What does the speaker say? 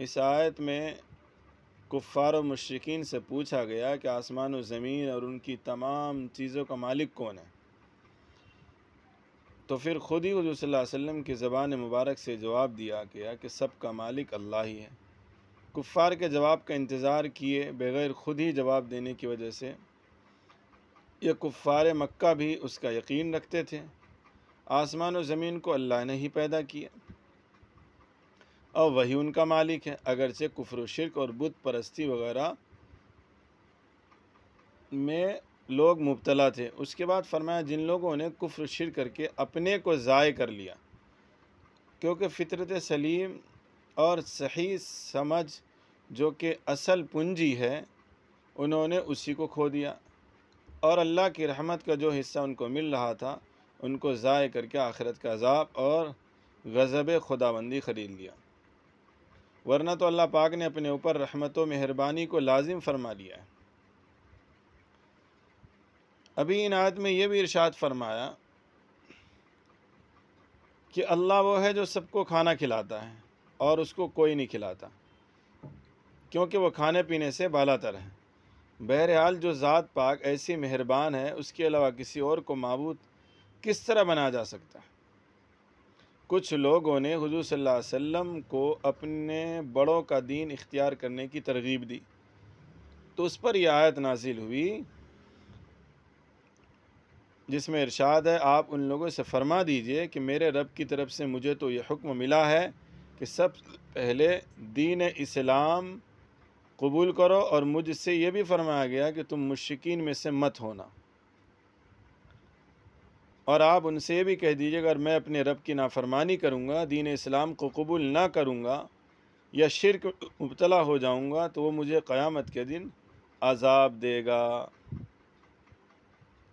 इस आयत में कुफ़ार मशरकिन से पूछा गया कि आसमान और ज़मीन और उनकी तमाम चीज़ों का मालिक कौन है तो फिर ख़ुद ही हजू वसम की ज़बान मुबारक से जवाब दिया गया कि सब का मालिक अल्लाह ही है कुफ़ार के जवाब का इंतज़ार किए बगैर ख़ुद ही जवाब देने की वजह से यह कुफ़ार मक्का भी उसका यकीन रखते थे आसमान और ज़मीन को अल्लाह ने ही पैदा किया और वही उनका मालिक है अगरचे कुफर शिरक और बुत परस्ती वगैरह में लोग मुबतला थे उसके बाद फरमाया जिन लोगों ने कुफ्र शिर करके अपने को ज़ाय कर लिया क्योंकि फितरत सलीम और सही समझ जो कि असल पूंजी है उन्होंने उसी को खो दिया और अल्लाह की रहमत का जो हिस्सा उनको मिल रहा था उनको ज़ाय करके आखिरत का अजाब और गज़ब खुदाबंदी ख़रीद लिया वरना तो अल्लाह पाक ने अपने ऊपर रहमत मेहरबानी को लाजिम फरमा लिया है अभी इन आयत में यह भी इरशाद फरमाया कि अल्लाह वो है जो सबको खाना खिलाता है और उसको कोई नहीं खिलाता क्योंकि वो खाने पीने से बालातर है बहरहाल जो ज़ात पाक ऐसी मेहरबान है उसके अलावा किसी और को मबूत किस तरह बना जा सकता है कुछ लोगों ने हुजूर सल्लल्लाहु अलैहि वसल्लम को अपने बड़ों का दीन इख्तियार करने की तरगीब दी तो उस पर यह आयत नाजिल हुई जिसमें इरशाद है आप उन लोगों से फरमा दीजिए कि मेरे रब की तरफ से मुझे तो ये हुक्म मिला है कि सब पहले दीन इस्लाम कबूल करो और मुझसे ये भी फरमाया गया कि तुम मुश्किन में से मत होना और आप उनसे भी कह दीजिए अगर मैं अपने रब की नाफरमानी करूँगा दीन इस्लाम को कबूल ना करूँगा या शिरक मुबतला हो जाऊँगा तो वो मुझे क़यामत के दिन आज़ाब देगा